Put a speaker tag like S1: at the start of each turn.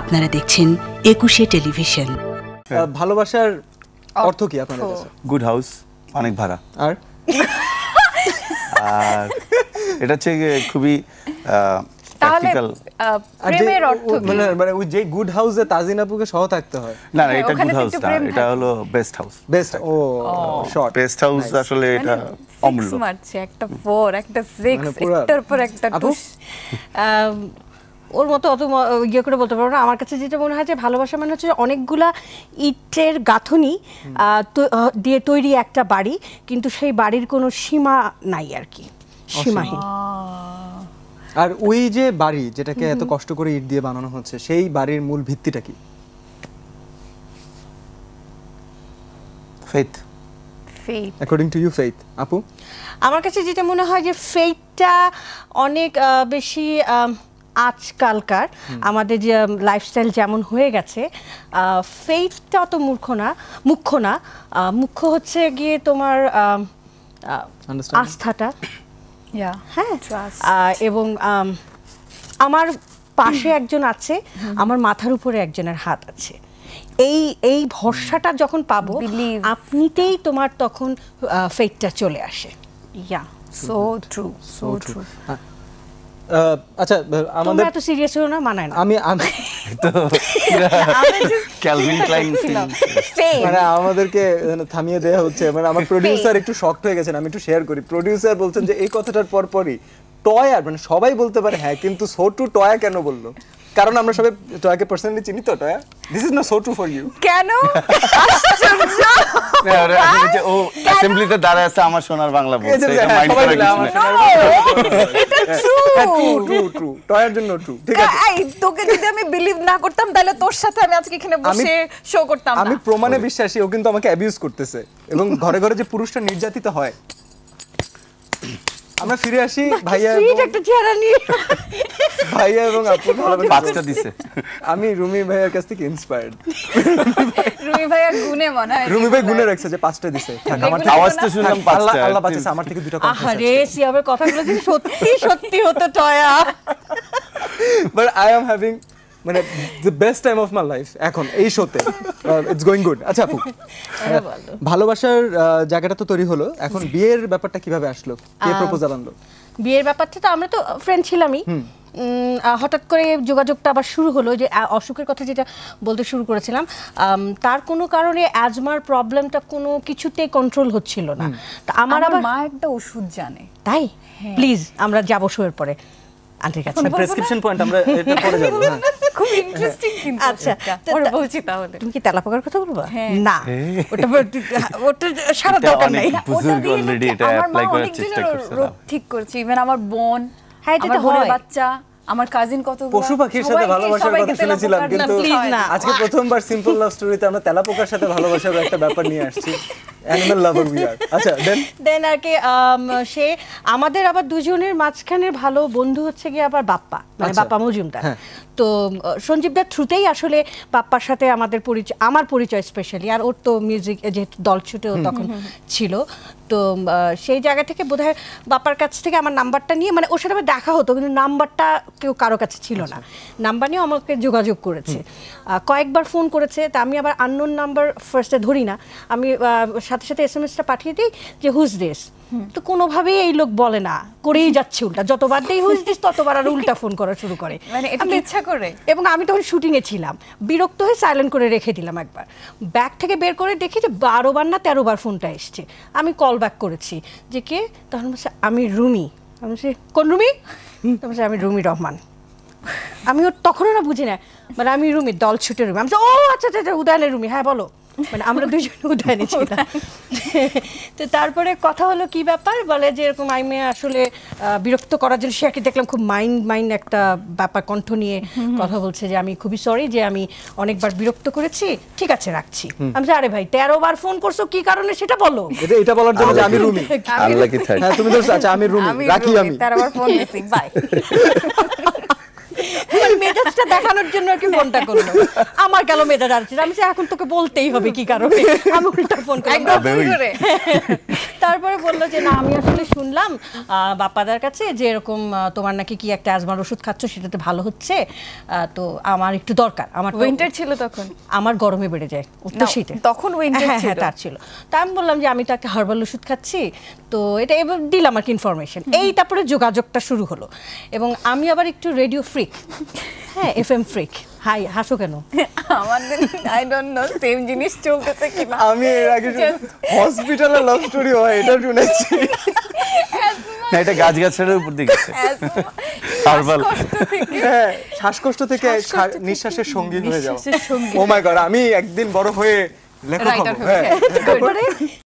S1: আপনারা দেখছেন একুশে টেলিভিশন
S2: ভালোবাসার অর্থ কি আপনাদের কাছে গুড হাউস অনেক ভাড়া আর আর এটা হচ্ছে খুবই প্র্যাকটিক্যাল
S1: প্রেমের অর্থ মানে
S2: মানে ওই যে গুড হাউসে তাজিন আপুকে সহ থাকতে হয় না না হ্যাঁ, এটা গুড হাউস না এটা হলো বেস্ট হাউস বেস্ট ও শর্ট বেস্ট হাউস আসলে মানে এটা অমূল্য
S1: মারছে একটা 4 একটা 6 মানে একটার পর একটা 2 ওর মতো অত ইয়ে করে বলতে পারবো না আমার কাছে যেটা মনে হয় যে ভালোবাসা মানে হচ্ছে অনেকগুলা ইটের গাঁথনি দিয়ে তৈরি একটা বাড়ি কিন্তু সেই বাড়ির কোনো সীমা নাই আর কি সীমাহীন
S2: আর ওই যে বাড়ি যেটাকে এত কষ্ট করে ইট দিয়ে বানানো হচ্ছে সেই বাড়ির মূল ভিত্তিটা কি faith according to you faith আপু
S1: আমার কাছে যেটা মনে হয় যে ফেইথটা অনেক বেশি আজকালকার আমাদের যে লাইফস্টাইল যেমন হয়ে গেছে ফেইথটা অত মূর্খ না মুখ্য না মুখ্য হচ্ছে গিয়ে তোমার আস্থাটা হ্যাঁ এবং আমার পাশে একজন আছে আমার মাথার উপরে একজনের হাত আছে এই এই ভরসাটা যখন পাবো আপনিতেই তোমার তখন ফেইটটা চলে আসে yeah so true
S2: so true আচ্ছা আমাদের এত
S1: সিরিয়াস হলো না মানায় না আমি আমি
S2: তো ক্যালভিন ক্লাইন মানে আমাদেরকে মানে, থামিয়ে দেওয়া হচ্ছে মানে আমার প্রোডিউসার একটু শক্ত হয়ে গেছেন আমি একটু শেয়ার করি প্রোডিউসার বলছেন যে এই কথাটার পর পরই টয়ার মানে সবাই বলতে পারে হ্যাঁ কিন্তু সো টু টয়া কেন বললো কারণ আমরা সবাই টয়াকে পার্সোনালি চিনি তো টয়া দিস ইজ না সো টু ফর ইউ কেন হ্যাঁ, ও অ্যাসেম্বলিতে দাঁড়ায় আছে আমার সোনার বাংলা বলছে হ্যাঁ, মাইন্ড হ্যাঁ,
S1: এই তোকে যদি আমি বিলিভ না
S2: করতাম তাহলে তোর সাথে আমি আজকে শো করতাম আমি প্রমাণে বিশ্বাসী ও কিন্তু আমাকে অ্যাবিউজ করতেছে এবং ঘরে ঘরে যে পুরুষটা নির্যাতিত হয় আমরা ফিরে আসি ভাইয়া একটা চেহারা নিয়ে ভাইয়া এবং আপু পাঁচটা দিছে আমি রুমি ভাইয়ার কাছ থেকে ইন্সপায়ার্ড
S1: রুমি ভাইয়া গুনে মনে হয় রুমি
S2: ভাই গুনে রাখছে যে পাঁচটা দিছে আমার আওয়াজ তো শুনলাম পাঁচটা আল্লাহ বাঁচাইছে আমার থেকে দুটো কথা
S1: আরে সিয়াবের কথাগুলো যদি সত্যি সত্যি হতো Toya
S2: but I am having মানে the best time of my life এখন এই শোতে ইটস গোয়িং গুড আচ্ছা আপু হ্যাঁ, ভালোবাসার জায়গাটা তো তৈরি হলো এখন বিয়ের ব্যাপারটা কিভাবে আসলো কে প্রপোজাল আনলো
S1: বিয়ের ব্যাপারটা তো আমরা তো ফ্রেন্ড ছিলামই হঠাৎ করে যোগাযোগটা আবার শুরু হলো যে অসুখের কথা যেটা বলতে শুরু করেছিলাম তার কোনো কারণে অ্যাজমার প্রবলেমটা কোনো কিছুতে কন্ট্রোল হচ্ছিল না তা আমার আবার মা একটা ওষুধ জানে তাই প্লিজ হ্যাঁ। আমরা যাবো শোয়ের পরে আন্টির কাছে প্রেসক্রিপশন পয়েন্ট আমরা এটা পরে যাবো হ্যাঁ হ্যাঁ, আচ্ছা, হ্যাঁ। ঠিক আমার বোন হ্যাঁ এটা বাচ্চা আমার কাজিন কত পশু পাখির সাথে ভালোবাসার কথা শুনেছিলাম কিন্তু আজকে
S2: প্রথমবার সিম্পল লাভ স্টোরিতে আমরা তেলাপোকার সাথে ভালোবাসার একটা ব্যাপার নিয়ে আসছি অ্যানিমাল লাভার উই আর আচ্ছা দেন
S1: দেন আর কি um, সে আমাদের আবার দুজনের মাঝখানের ভালো বন্ধু হচ্ছে গিয়ে আবার বাপ্পা মানে আচ্ছা। বাপ্পা মজুমদার হ্যাঁ। তো সঞ্জীব দার থ্রুতেই আসলে বাপ্পার সাথে আমাদের পরিচয় আমার পরিচয় স্পেশালি আর ওর তো মিউজিক যেহেতু দল ছুটেও তখন ছিল তো সেই জায়গা থেকে বোধ হয় বাপার কাছ থেকে আমার নাম্বারটা নিয়ে মানে ওর সাথে আবার দেখা হতো কিন্তু নাম্বারটা কেউ কারো কাছে ছিল না আচ্ছা। নাম্বার নিয়ে আমাকে যোগাযোগ করেছে কয়েকবার ফোন করেছে তা আমি আবার আননোন নাম্বার ফার্স্টে ধরি না আমি সাথে সাথে এস এম এসটা পাঠিয়ে দিই যে হুজ দিস তো কোনোভাবেই এই লোক বলে না করেই যাচ্ছে উল্টা যতবার দেই হুজ দিস ততবার আর উল্টা ফোন করা শুরু করে মানে এটা ইচ্ছা করে এবং আমি তখন শুটিংয়ে ছিলাম বিরক্ত হয়ে সাইলেন্ট করে রেখে দিলাম একবার ব্যাগ থেকে বের করে দেখি যে বারোবার না তেরোবার ফোনটা এসছে আমি কল ব্যাক করেছি যে কে তখন বলছে আমি রুমি আমি কোন রুমি তখন আমি রুমি রহমান আমি ওর তখনও না বুঝি না মানে আমি রুমি দল ছুটে রুমি আমি ও আচ্ছা, আচ্ছা আচ্ছা উদয়নের রুমি হ্যাঁ বলো মানে আমরা দুজন উঠানে ছিলাম তো তারপরে কথা হলো কি ব্যাপার বলে যে এরকম মেয়ে আসলে বিরক্ত করার জন্য সে দেখলাম খুব মাইন্ড মাইন্ড একটা ব্যাপার কণ্ঠ নিয়ে কথা বলছে যে আমি খুবই সরি যে আমি অনেকবার বিরক্ত করেছি ঠিক আছে রাখছি আমি আরে ভাই তেরো বার ফোন করছো কি কারণে সেটা বলো এটা বলার জন্য আমি রুমি হ্যাঁ, তুমি তো আচ্ছা আমি রুমি রাখি আমি তেরো বার ফোন দিছি বাই মেজাজটা দেখানোর জন্য আর কি ফোনটা করলো আমার গেল মেজাজ আর আমি এখন তোকে বলতেই হবে কি কারণে আমি উল্টা ফোন করি তারপরে বললো যে না আমি আসলে শুনলাম বাপ্পাদার কাছে যে এরকম তোমার নাকি কি একটা অ্যাজমার ওষুধ খাচ্ছ সেটাতে ভালো হচ্ছে তো আমার একটু দরকার আমার উইন্টার ছিল তখন আমার গরমে বেড়ে যায় উত্তর শীতে তখন উইন্টার হ্যাঁ হ্যাঁ তার ছিল তা আমি বললাম যে আমি তো একটা হার্বাল ওষুধ খাচ্ছি তো এটা এবার দিলাম আর কি ইনফরমেশন এই তারপরে যোগাযোগটা শুরু হলো এবং আমি আবার একটু রেডিও ফ্রি হ্যাঁ এফ এম ফ্রিক হাই
S2: হাসো কেন আমাদের আই ডোন্ট নো সেম জিনিস চলতেছে কিনা আমি এর আগে হসপিটালে লাভ স্টোরি হয় এটা শুনেছি এটা গাছ গাছের উপর দিকে গেছে হার্বাল শ্বাসকষ্ট হ্যাঁ, থেকে নিঃশ্বাসের সঙ্গী হয়ে যাও ও মাই গড আমি একদিন বড় হয়ে লেখক হব